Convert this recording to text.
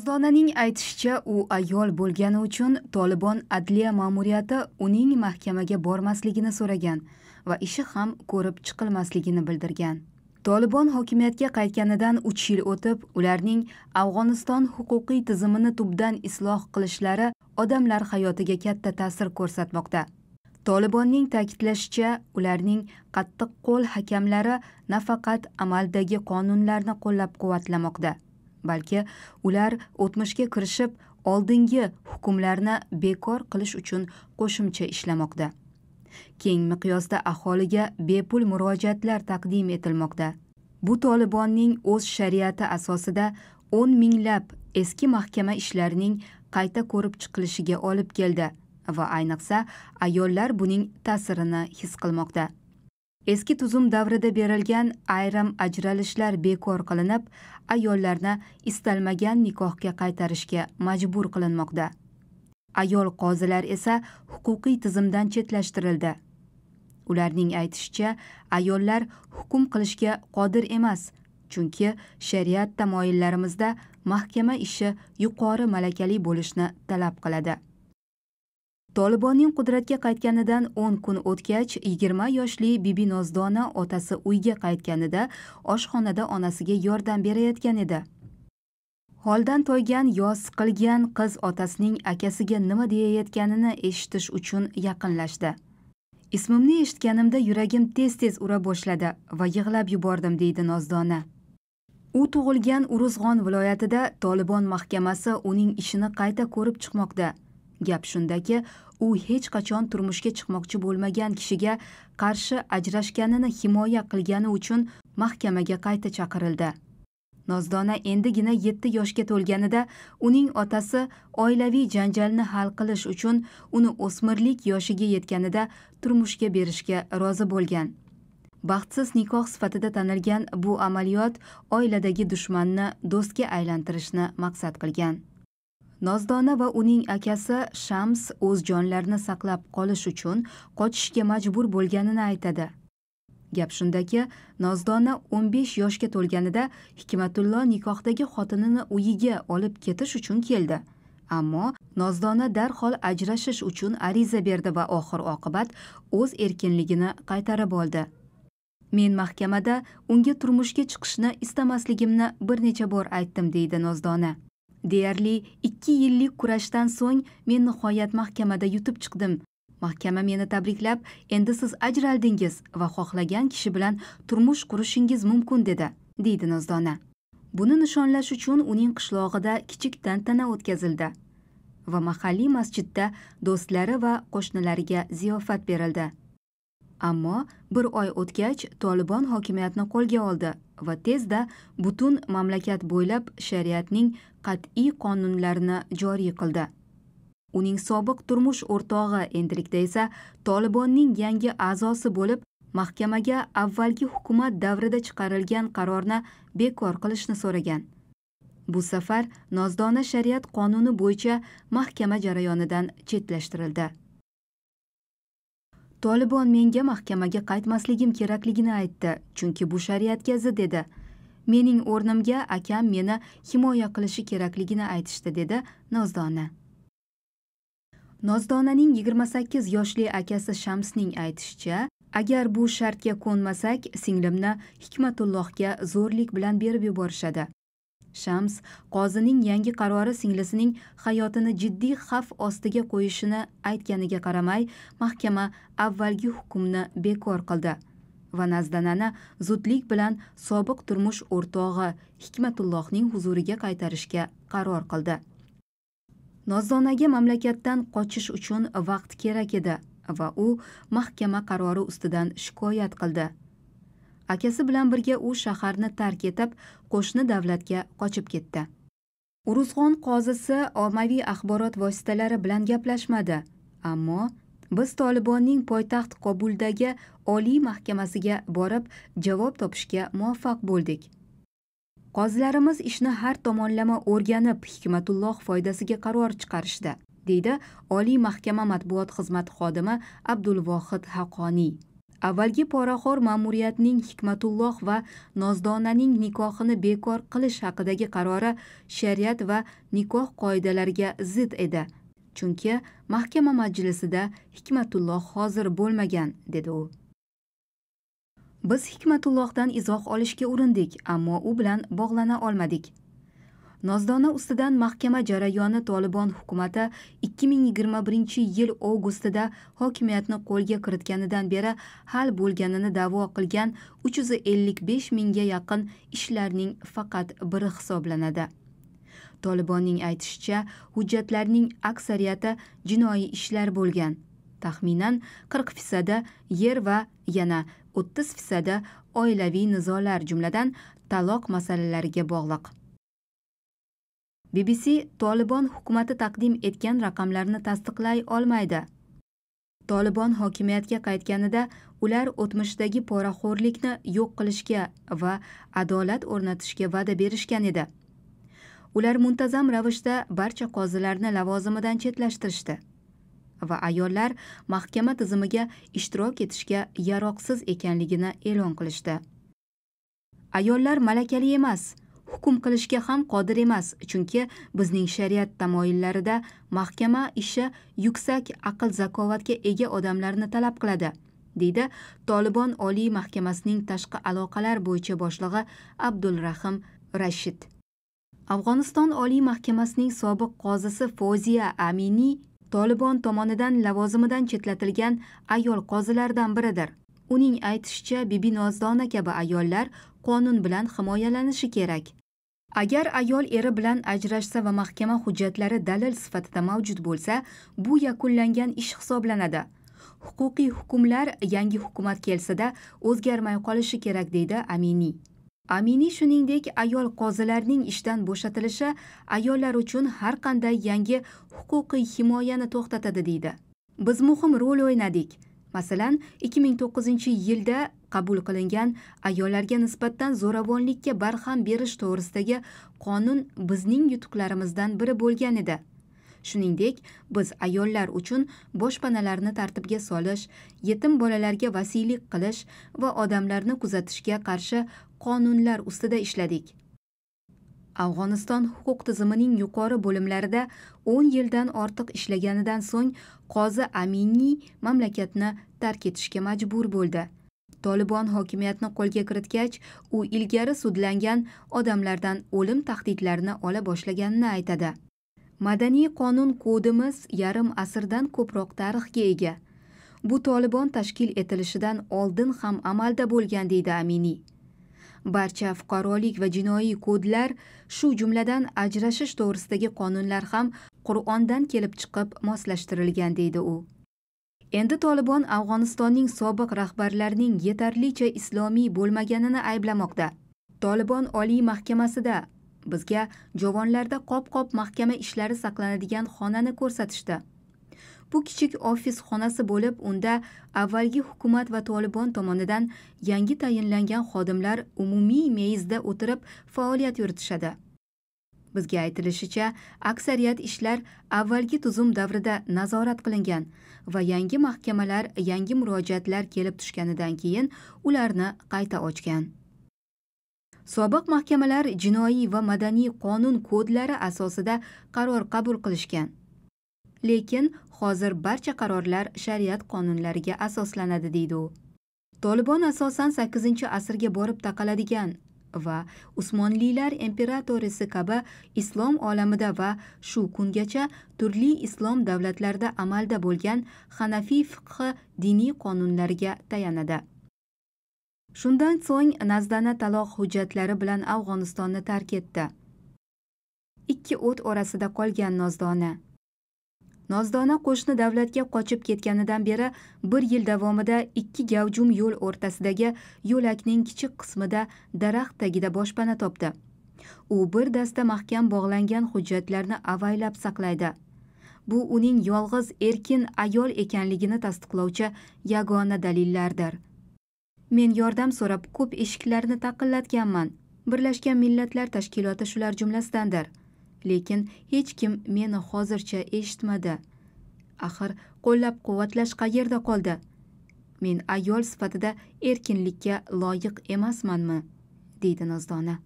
Qizonaning aytishicha, u ayol bo'lgani uchun Tolibon adliya ma'muriyati uning mahkamaga bormasligini so'ragan va ishi ham ko'rib chiqilmasligini bildirgan. Tolibon hokimiyatga qaytganidan 3 yil o'tib, ularning Afg'oniston huquqiy tizimini tubdan isloh qilishlari odamlar hayotiga katta ta'sir ko'rsatmoqda. Tolibonning ta'kidlashicha, ularning qattiq qo'l hakamlari nafaqat amaldagi qonunlarni qo'llab-quvvatlamoqda, balki ular o'tmishga kirishib oldingi hukmlarni bekor qilish uchun qo'shimcha ishlamoqda keng miqyosda aholiga bepul murojaatlar taqdim etilmoqda bu tolibonning o'z shariati asosida o'n minglab eski mahkama ishlarining qayta ko'rib chiqilishiga olib keldi va ayniqsa ayollar buning ta'sirini his qilmoqda eski tuzum davrida berilgan ayrim ajralishlar bekor qilinib ayollarni istalmagan nikohga qaytarishga majbur qilinmoqda ayol qozilar esa huquqiy tizimdan chetlashtirildi ularning aytishicha ayollar hukm qilishga qodir emas chunki shariat tamoyillarimizda mahkama ishi yuqori malakali bo'lishni talab qiladi tolibonning qudratga qaytganidan o'n kun o'tgach yigirma yoshli bibi nozdona otasi uyga qaytganida oshxonada onasiga yordam berayotgan edi holdan toygan yo siqilgan qiz otasining akasiga nima deyayotganini eshitish uchun yaqinlashdi ismimni eshitganimda yuragim tez tez ura boshladi va yig'lab yubordim deydi nozdona u tug'ilgan uruzg'on viloyatida tolibon mahkamasi uning ishini qayta ko'rib chiqmoqda gap shundaki u hech qachon turmushga chiqmoqchi bo'lmagan kishiga qarshi ajrashganini himoya qilgani uchun mahkamaga qayta chaqirildi nozdona endigina yetti yoshga to'lganida uning otasi oilaviy janjalni hal qilish uchun uni o'smirlik yoshiga yetganida turmushga berishga rozi bo'lgan baxtsiz nikoh sifatida tanilgan bu amaliyot oiladagi dushmanni do'stga aylantirishni maqsad qilgan nozdona va uning akasi shams o'z jonlarini saqlab qolish uchun qochishga majbur bo'lganini aytadi gap shundaki nozdona 15 yoshga to'lganida hikmatullo nikohdagi xotinini uyiga olib ketish uchun keldi ammo nozdona darhol ajrashish uchun ariza berdi va oxir oqibat o'z erkinligini qaytarib oldi men mahkamada unga turmushga chiqishni istamasligimni bir necha bor aytdim deydi nozdona deyarli ikki yillik kurashdan so'ng men nihoyat mahkamada yutib chiqdim mahkama meni tabriklab endi siz ajraldingiz va xohlagan kishi bilan turmush qurishingiz mumkin dedi deydi nozdona buni nishonlash uchun uning qishlog'ida kichik tantana o'tkazildi va mahalliy masjidda do'stlari va qo'shnilariga ziyofat berildi ammo bir oy o'tgach tolibon hokimiyatni qo'lga oldi va tezda butun mamlakat bo'ylab shariatning qat'iy qonunlarini joriy qildi uning sobiq turmush o'rtog'i endilikda esa tolibonning yangi a'zosi bo'lib mahkamaga avvalgi hukumat davrida chiqarilgan qarorni bekor qilishni so'ragan bu safar nozdona shariat qonuni bo'yicha mahkama jarayonidan chetlashtirildi tolibon menga mahkamaga qaytmasligim kerakligini aytdi chunki bu shariatga zid edi mening o'rnimga akam meni himoya qilishi kerakligini aytishdi dedi nozdona nozdonaning 28 yoshli akasi shamsning aytishicha agar bu shartga ko'nmasak singlimni hikmatullohga zo'rlik bilan berib yuborishadi shams qozining yangi qarori singlisining hayotini jiddiy xavf ostiga qo'yishini aytganiga qaramay mahkama avvalgi hukmni bekor qildi va nazdanani zudlik bilan sobiq turmush o'rtog'i hikmatullohning huzuriga qaytarishga qaror qildi nozdonaga mamlakatdan qochish uchun vaqt kerak edi va u mahkama qarori ustidan shikoyat qildi akasi bilan birga u shaharni tark etib qo'shni davlatga qochib ketdi uruzg'on qozisi ommaviy axborot vositalari bilan gaplashmadi ammo biz tolibonning poytaxt qobuldagi oliy mahkamasiga borib javob topishga muvaffaq bo'ldik qozilarimiz ishni har tomonlama o'rganib hikmatulloh foydasiga qaror chiqarishdi deydi oliy mahkama matbuot xizmati xodimi abdulvohid haqoniy avvalgi poraxo'r ma'muriyatning hikmatulloh va nozdonaning nikohini bekor qilish haqidagi qarori shariat va nikoh qoidalariga zid edi chunki mahkama majlisida hikmatulloh hozir bo'lmagan dedi u biz hikmatullohdan izoh olishga urindik ammo u bilan bog'lana olmadik nozdona ustidan mahkama jarayoni tolibon hukumati 2021 yil avgustida hokimiyatni qo'lga kiritganidan beri hal bo'lganini da'vo qilgan 355 mingga yaqin ishlarning faqat biri hisoblanadi tolibonning aytishicha hujjatlarning aksariyati jinoiy ishlar bo'lgan taxminan 40 fisada yer va yana 30 fisada oilaviy nizolar jumladan taloq masalalariga bog'liq bbc tolibon hukumati taqdim etgan raqamlarni tasdiqlay olmaydi tolibon hokimiyatga qaytganida ular o'tmishdagi poraxo'rlikni yo'q qilishga va adolat o'rnatishga va'da berishgan edi ular muntazam ravishda barcha qozilarni lavozimidan chetlashtirishdi va ayollar mahkama tizimiga ishtirok etishga yaroqsiz ekanligini e'lon qilishdi ayollar malakali emas hukm qilishga ham qodir emas chunki bizning shariat tamoyillarida mahkama ishi yuksak aql zakovatga ega odamlarni talab qiladi deydi tolibon oliy mahkamasining tashqi aloqalar bo'yicha boshlig'i abdulrahim rashid afg'oniston oliy mahkamasining sobiq qozisi foziya aminiy tolibon tomonidan lavozimidan chetlatilgan ayol qozilardan biridir uning aytishicha bibi nozdona kabi ayollar qonun bilan himoyalanishi kerak agar ayol eri bilan ajrashsa va mahkama hujjatlari dalil sifatida mavjud bo'lsa bu yakunlangan ish hisoblanadi huquqiy hukmlar yangi hukumat kelsada o'zgarmay qolishi kerak deydi amini amini shuningdek ayol qozilarning ishdan bo'shatilishi ayollar uchun har qanday yangi huquqiy himoyani to'xtatadi deydi biz muhim rol o'ynadik masalan ikki ming to'qqizinchi yilda qabul qilingan ayollarga nisbatan zo'ravonlikka barham berish to'g'risidagi qonun bizning yutuqlarimizdan biri bo'lgan edi shuningdek biz ayollar uchun boshpanalarni tartibga solish yetim bolalarga vasiylik qilish va odamlarni kuzatishga qarshi qonunlar ustida ishladik afg'oniston huquq tizimining yuqori bo'limlarida 10 yildan ortiq ishlaganidan so'ng qozi aminiy mamlakatni tark etishga majbur bo'ldi tolibon hokimiyatni qo'lga kiritgach u ilgari sudlangan odamlardan o'lim tahdidlarini ola boshlaganini aytadi madaniy qonun kodimiz yarim asrdan ko'proq tarixga ega bu tolibon tashkil etilishidan oldin ham amalda bo'lgan deydi aminiy barcha fuqarolik va jinoiy kodlar shu jumladan ajrashish to'g'risidagi qonunlar ham qur'ondan kelib chiqib moslashtirilgan deydi u endi tolibon afg'onistonning sobiq rahbarlarining yetarlicha islomiy bo'lmaganini ayblamoqda tolibon oliy mahkamasida bizga jovonlarda qop qop mahkama ishlari saqlanadigan xonani ko'rsatishdi bu kichik ofis xonasi bo'lib unda avvalgi hukumat va tolibon tomonidan yangi tayinlangan xodimlar umumiy meyizda o'tirib faoliyat yuritishadi bizga aytilishicha aksariyat ishlar avvalgi tuzum davrida nazorat qilingan va yangi mahkamalar yangi murojaatlar kelib tushganidan keyin ularni qayta ochgan sobiq mahkamalar jinoiy va madaniy qonun kodlari asosida qaror qabul qilishgan lekin hozir barcha qarorlar shariat qonunlariga asoslanadi deydi u tolibon asosan 8 asrga borib taqaladigan va usmonlilar imperatorisi kabi islom olamida va shu kungacha turli islom davlatlarida amalda bo'lgan hanafiy fiqhi diniy qonunlariga tayanadi shundan so'ng nazdana taloq hujjatlari bilan afg'onistonni tark etdi ikki o't orasida qolgan nozdona nozdona qo'shni davlatga qochib ketganidan beri bir yil davomida ikki gavjum yo'l o'rtasidagi yo'lakning kichik qismida daraxt tagida boshpana topdi u bir dasta mahkam bog'langan hujjatlarni avaylab saqlaydi bu uning yolg'iz erkin ayol ekanligini tasdiqlovchi yagona dalillardir men yordam so'rab ko'p eshiklarni taqillatganman birlashgan millatlar tashkiloti shular jumlasidandir lekin hech kim meni hozircha eshitmadi axir qo'llab quvvatlash qayerda qoldi men ayol sifatida erkinlikka loyiq emasmanmi deydi nozdona